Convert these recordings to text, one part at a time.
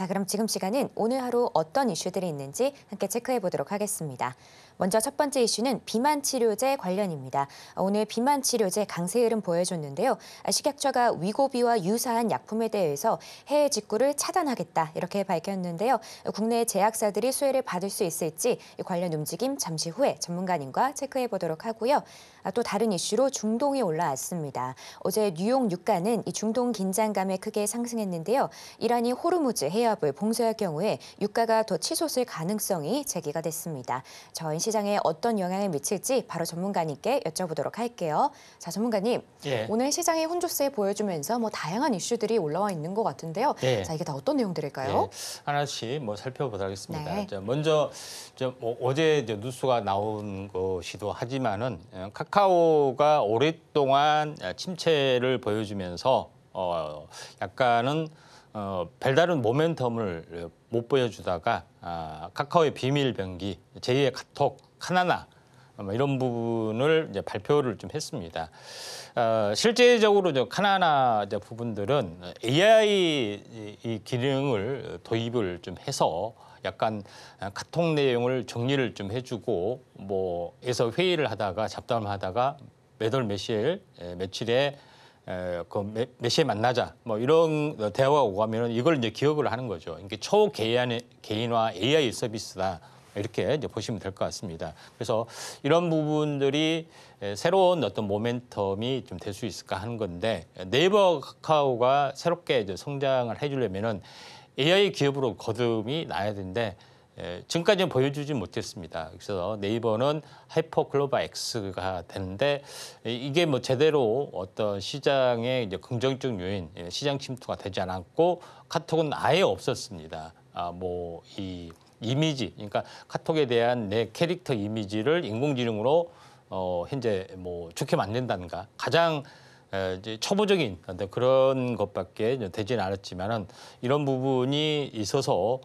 자, 그럼 지금 시간은 오늘 하루 어떤 이슈들이 있는지 함께 체크해 보도록 하겠습니다. 먼저 첫 번째 이슈는 비만 치료제 관련입니다. 오늘 비만 치료제 강세 흐름 보여줬는데요. 식약처가 위고비와 유사한 약품에 대해서 해외 직구를 차단하겠다 이렇게 밝혔는데요. 국내 제약사들이 수혜를 받을 수 있을지 관련 움직임 잠시 후에 전문가님과 체크해 보도록 하고요. 아, 또 다른 이슈로 중동이 올라왔습니다. 어제 뉴욕 유가는 이 중동 긴장감에 크게 상승했는데요. 이란이 호르무즈 해협을 봉쇄할 경우에 유가가 더 치솟을 가능성이 제기가 됐습니다. 저인 시 시장에 어떤 영향을 미칠지 바로 전문가님께 여쭤보도록 할게요. 자, 전문가님. 예. 오늘 시장의 혼조세 보여주면서 뭐 다양한 이슈들이 올라와 있는 것 같은데요. 예. 자, 이게 다 어떤 내용들일까요? 예. 하나씩 뭐 살펴보도록 하겠습니다. 네. 자, 먼저 저뭐 어제 이제 뉴스가 나온 것이도 하지만은 어, 카카오가 오랫동안 침체를 보여주면서 어 약간은 어, 별다른 모멘텀을 못 보여주다가 아, 카카오의 비밀 변기, 제2의 카톡, 카나나 뭐 이런 부분을 이제 발표를 좀 했습니다. 어, 실제적으로 저 카나나 이제 부분들은 AI 이 기능을 도입을 좀 해서 약간 카톡 내용을 정리를 좀 해주고 뭐에서 회의를 하다가 잡담을 하다가 몇월 며칠 예, 며칠에 그몇 시에 만나자 뭐 이런 대화가 오가면은 이걸 이제 기억을 하는 거죠. 이게 초 개인 개인화 AI 서비스다. 이렇게 이제 보시면 될 것 같습니다. 그래서 이런 부분들이 새로운 어떤 모멘텀이 좀 될 수 있을까 하는 건데 네이버 카카오가 새롭게 이제 성장을 해주려면은 AI 기업으로 거듭이 나야 되는데 예, 지금까지는 보여주지 못했습니다. 그래서 네이버는 하이퍼클로바 X가 되는데 이게 뭐 제대로 어떤 시장의 이제 긍정적 요인, 예, 시장 침투가 되지 않았고 카톡은 아예 없었습니다. 아, 뭐이 이미지, 그러니까 카톡에 대한 내 캐릭터 이미지를 인공지능으로 어, 현재 뭐 좋게 만든다든가 가장 어, 이제 초보적인 그런 것밖에 되지는 않았지만은 이런 부분이 있어서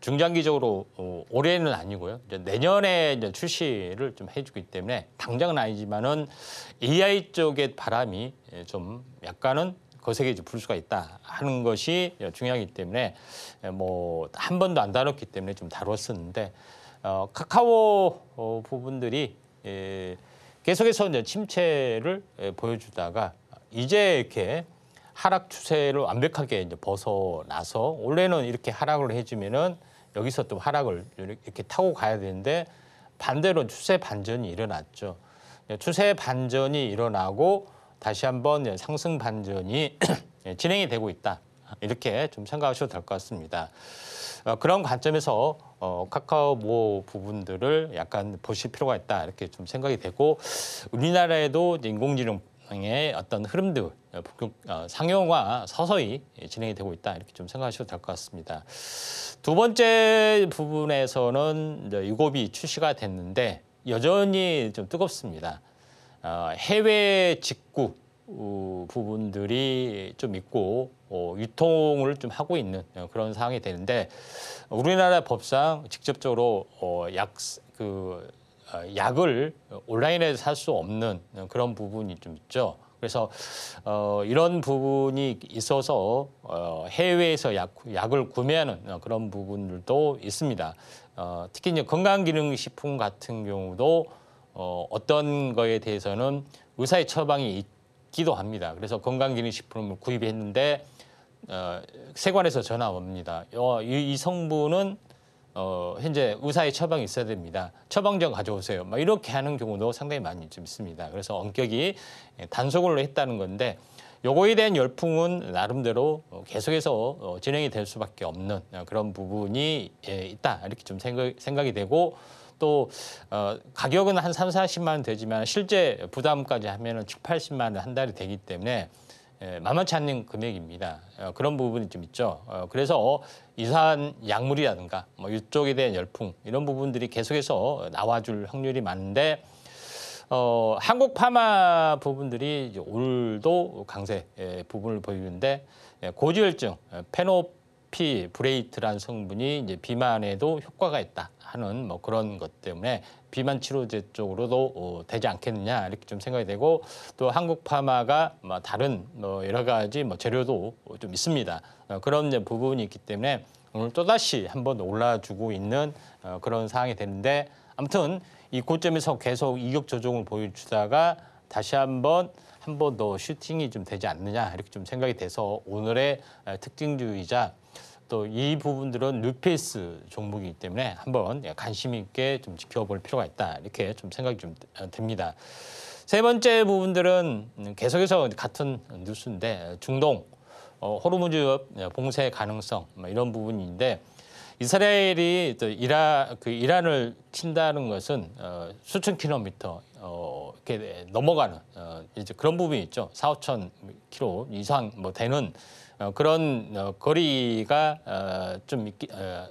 중장기적으로 어, 올해는 아니고요. 이제 내년에 이제 출시를 좀 해주기 때문에 당장은 아니지만은 AI 쪽의 바람이 예, 좀 약간은 거세게 불 수가 있다 하는 것이 예, 중요하기 때문에 예, 뭐한 번도 안 다뤘기 때문에 좀 다뤘었는데 어, 카카오 어, 부분들이 예, 계속해서 이제 침체를 예, 보여주다가 이제 이렇게 하락 추세를 완벽하게 이제 벗어나서 원래는 이렇게 하락을 해주면은 여기서 또 하락을 이렇게 타고 가야 되는데 반대로 추세 반전이 일어났죠. 예, 추세 반전이 일어나고 다시 한번 예, 상승 반전이 예, 진행이 되고 있다. 이렇게 좀 생각하셔도 될 것 같습니다. 어, 그런 관점에서 어, 카카오모 부분들을 약간 보실 필요가 있다 이렇게 좀 생각이 되고 우리나라에도 인공지능 시장의 어떤 흐름도 복용, 어, 어, 상용화 서서히 진행이 되고 있다 이렇게 좀 생각하셔도 될 것 같습니다. 두 번째 부분에서는 유고비 출시가 됐는데 여전히 좀 뜨겁습니다. 어, 해외 직구 부분들이 좀 있고 유통을 좀 하고 있는 그런 상황이 되는데 우리나라 법상 직접적으로 약그 어, 약을 온라인에 서살 수 없는 그런 부분이 좀 있죠. 그래서 어, 이런 부분이 있어서 어, 해외에서 약, 약을 구매하는 그런 부분들도 있습니다. 어, 특히 이제 건강기능식품 같은 경우도 어, 어떤 거에 대해서는 의사의 처방이 있기도 합니다. 그래서 건강기능식품을 구입했는데 어, 세관에서 전화 옵니다. 어, 이, 이 성분은 어, 현재 의사의 처방이 있어야 됩니다. 처방전 가져오세요. 막 이렇게 하는 경우도 상당히 많이 좀 있습니다. 그래서 엄격히 예, 단속을 했다는 건데 요거에 대한 열풍은 나름대로 계속해서 어, 진행이 될 수밖에 없는 어, 그런 부분이 예, 있다 이렇게 좀 생각, 이 되고 또 어, 가격은 한 3, 40만 원 되지만 실제 부담까지 하면 은 7, 80만 원 한 달이 되기 때문에 예, 만만치 않은 금액입니다. 어, 그런 부분이 좀 있죠. 어, 그래서 이산 약물이라든가 뭐 이쪽에 대한 열풍 이런 부분들이 계속해서 나와줄 확률이 많은데 어, 한국 파마 부분들이 오늘도 강세 예, 부분을 보이는데 예, 고지혈증, 어, 페노 피 브레이트라는 성분이 이제 비만에도 효과가 있다 하는 뭐 그런 것 때문에 비만 치료제 쪽으로도 어, 되지 않겠느냐 이렇게 좀 생각이 되고 또 한국 파마가 뭐 다른 뭐 여러 가지 뭐 재료도 좀 있습니다. 어, 그런 이제 부분이 있기 때문에 오늘 또다시 한번 올라주고 있는 어, 그런 상황이 되는데 아무튼 이 고점에서 계속 이격 조정을 보여주다가 다시 한번 한번더 슈팅이 좀 되지 않느냐 이렇게 좀 생각이 돼서 오늘의 특징주의자 또 이 부분들은 루페이스 종목이기 때문에 한번 예, 관심 있게 좀 지켜볼 필요가 있다 이렇게 좀 생각이 좀 됩니다. 어, 세 번째 부분들은 음, 계속해서 같은 뉴스인데 중동 어, 호르무즈 예, 봉쇄 가능성 뭐 이런 부분인데 이스라엘이 또 이라 그 이란을 친다는 것은 어, 수천 킬로미터 어, 이렇게 넘어가는 어, 이제 그런 부분이 있죠. 4, 5천 킬로 이상 뭐 되는 어, 그런 어, 거리가 좀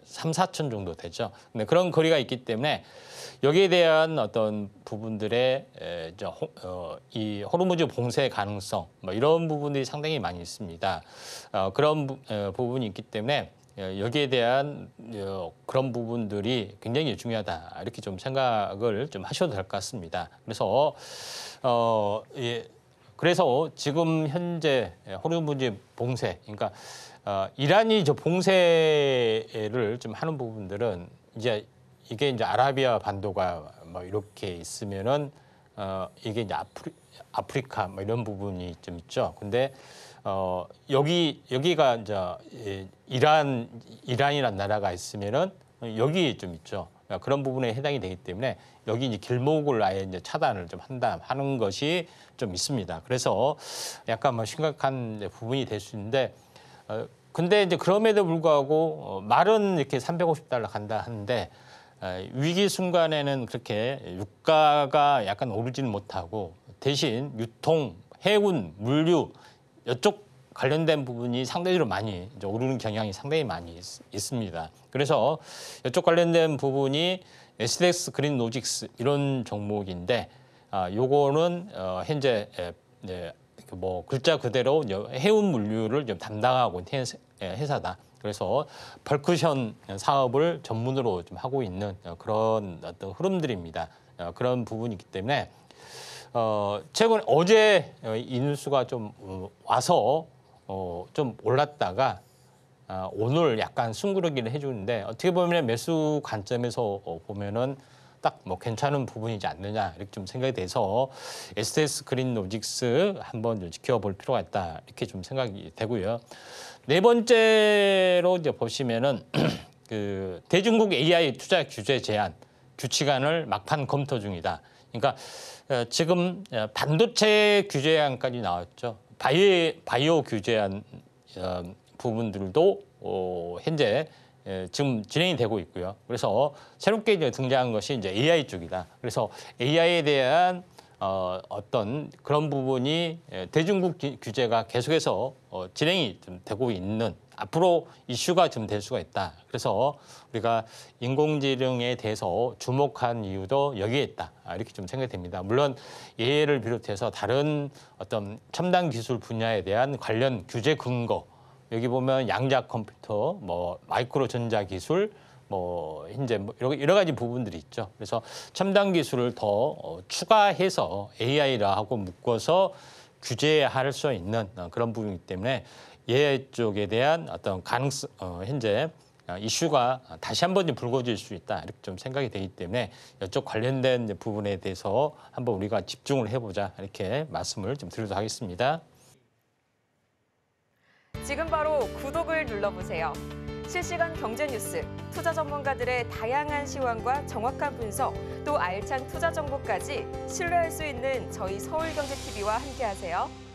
3, 4천 정도 되죠. 근데 그런 거리가 있기 때문에 여기에 대한 어떤 부분들의 이 호르무즈 봉쇄 가능성 뭐 이런 부분들이 상당히 많이 있습니다. 그런 부분이 있기 때문에 예, 여기에 대한 어, 그런 부분들이 굉장히 중요하다 이렇게 좀 생각을 좀 하셔도 될 것 같습니다. 그래서 어 예, 그래서 지금 현재 예, 호르몬 문제 봉쇄 그러니까 어, 이란이 저 봉쇄를 좀 하는 부분들은 이제 이게 이제 아라비아 반도가 뭐 이렇게 있으면은 어 이게 이제 아프리, 아프리카 뭐 이런 부분이 좀 있죠. 근데 어, 여기 여기가 이제 예, 이란 이란이란 나라가 있으면은 여기 좀 있죠. 그러니까 그런 부분에 해당이 되기 때문에 여기 이제 길목을 아예 이제 차단을 좀 한다 하는 것이 좀 있습니다. 그래서 약간 뭐 심각한 부분이 될 수 있는데 어, 근데 이제 그럼에도 불구하고 어, 말은 이렇게 350달러 간다 하는데 어, 위기 순간에는 그렇게 유가가 약간 오르지는 못하고 대신 유통, 해운, 물류 이쪽 관련된 부분이 상대적으로 많이 오르는 경향이 상당히 많이 있, 습니다 그래서 이쪽 관련된 부분이 SDX 그린 노직스 이런 종목인데 아, 요거는 어, 현재 에, 에, 네, 그 뭐 글자 그대로 해운 물류를 좀 담당하고 있는 예, 회사다. 그래서 벌크션 사업을 전문으로 좀 하고 있는 어, 그런 어떤 흐름들입니다. 어, 그런 부분이기 때문에 어, 최근 어제 이 어, 뉴스가 좀 어, 와서 어, 좀 올랐다가 아, 오늘 약간 숭그러기를 해주는데 어떻게 보면 매수 관점에서 어, 보면은 딱 뭐 괜찮은 부분이지 않느냐 이렇게 좀 생각이 돼서 STS 그린 로직스 한번 좀 지켜볼 필요가 있다 이렇게 좀 생각이 되고요. 네 번째로 이제 보시면은 그 대중국 AI 투자 규제 제한 규칙안을 막판 검토 중이다. 그러니까 어, 지금 어, 반도체 규제안까지 나왔죠. 바이오, 바이오 규제안 어, 부분들도 어, 현재 예, 지금 진행이 되고 있고요. 그래서 새롭게 이제 등장한 것이 이제 AI 쪽이다. 그래서 AI에 대한 어, 어떤 그런 부분이 예, 대중국 규제가 계속해서 어, 진행이 좀 되고 있는 앞으로 이슈가 좀 될 수가 있다. 그래서 우리가 인공지능에 대해서 주목한 이유도 여기에 있다. 아, 이렇게 좀 생각됩니다. 물론 예를 비롯해서 다른 어떤 첨단 기술 분야에 대한 관련 규제 근거 여기 보면 양자 컴퓨터, 뭐 마이크로 전자 기술 뭐 이제 뭐 여러, 여러 가지 부분들이 있죠. 그래서 첨단 기술을 더 어, 추가해서 AI라 하고 묶어서 규제할 수 있는 어, 그런 부분이기 때문에 얘 쪽에 대한 어떤 가능성 어, 현재 이슈가 다시 한번 불거질 수 있다 이렇게 좀 생각이 되기 때문에 이쪽 관련된 부분에 대해서 한번 우리가 집중을 해보자 이렇게 말씀을 좀 드리도록 하겠습니다. 지금 바로 구독을 눌러보세요. 실시간 경제 뉴스, 투자 전문가들의 다양한 시황과 정확한 분석, 또 알찬 투자 정보까지 신뢰할 수 있는 저희 서울경제TV와 함께하세요.